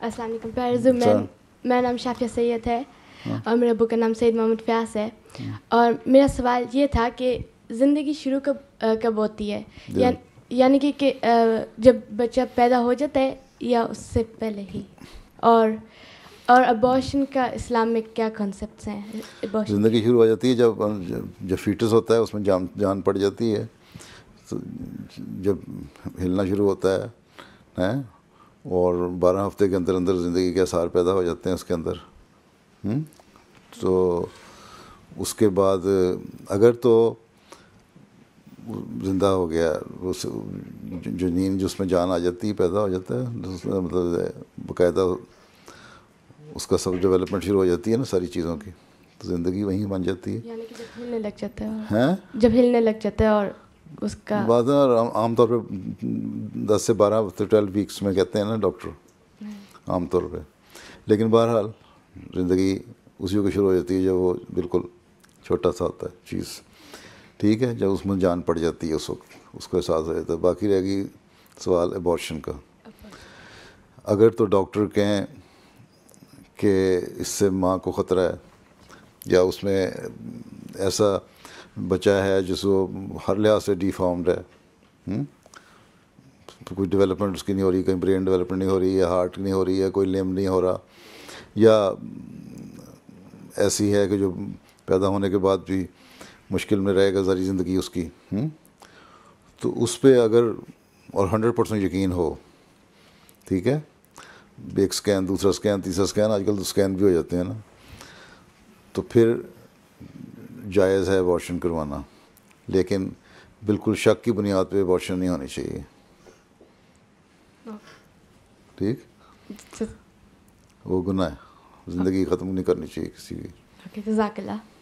असलम वालेकुम मैम मैं मेरा नाम शाफिया सैयद है हाँ। और मेरा बुक का नाम सैद मोहम्मद फ्यास है हाँ। और मेरा सवाल ये था कि ज़िंदगी शुरू कब कब होती है यानी कि, कि जब बच्चा पैदा हो जाता है या उससे पहले ही और और अबॉशन का इस्लाम में क्या कॉन्सेप्ट हैं ज़िंदगी शुरू हो जाती है जब जब फीटस होता है उसमें जान जान पड़ जाती है तो जब हिलना शुरू होता है है? और बारह हफ्ते के अंदर अंदर ज़िंदगी के आसार पैदा हो जाते हैं उसके अंदर हुँ? हम्म? तो उसके बाद अगर तो ज़िंदा हो गया उस जो नींद जिसमें जान आ जाती है पैदा हो जाता है मतलब बाकायदा उसका सब डेवलपमेंट शुरू हो जाती है ना सारी चीज़ों की तो ज़िंदगी वहीं बन जाती है यानी कि जब हिलने लग जाता है हैं जब हिलने लग जाता है और उसका आमतौर पे दस से बारह से ट्वेल्व वीक्स में कहते हैं ना डॉक्टर आमतौर पे लेकिन बहरहाल ज़िंदगी उसी को शुरू हो जाती है जब वो बिल्कुल छोटा सा होता है चीज़ ठीक है जब उसमें जान पड़ जाती है उस वक्त उसको एहसास हो जाता है बाकी रहेगी सवाल एबॉर्शन का अगर तो डॉक्टर कहें कि इससे माँ को ख़तरा है या उसमें ऐसा बचा है जिसको हर लिहाज से डिफॉर्म्ड है हम्म? तो कोई डेवलपमेंट उसकी नहीं हो रही कहीं ब्रेन डेवलपमेंट नहीं हो रही है हार्ट नहीं हो रही है कोई लिम नहीं हो रहा या ऐसी है कि जो पैदा होने के बाद भी मुश्किल में रहेगा सारी ज़िंदगी उसकी हुँ? हम्म? तो उस पर अगर और हंड्रेड परसेंट यकीन हो ठीक है एक स्कैन दूसरा स्कैन तीसरा स्कैन आजकल तो स्कैन भी हो जाते हैं ना तो फिर जायज़ है अबॉर्शन करवाना लेकिन बिल्कुल शक की बुनियाद पे अबॉर्शन नहीं होनी चाहिए ठीक वो गुनाह है ज़िंदगी ख़त्म नहीं करनी चाहिए किसी भी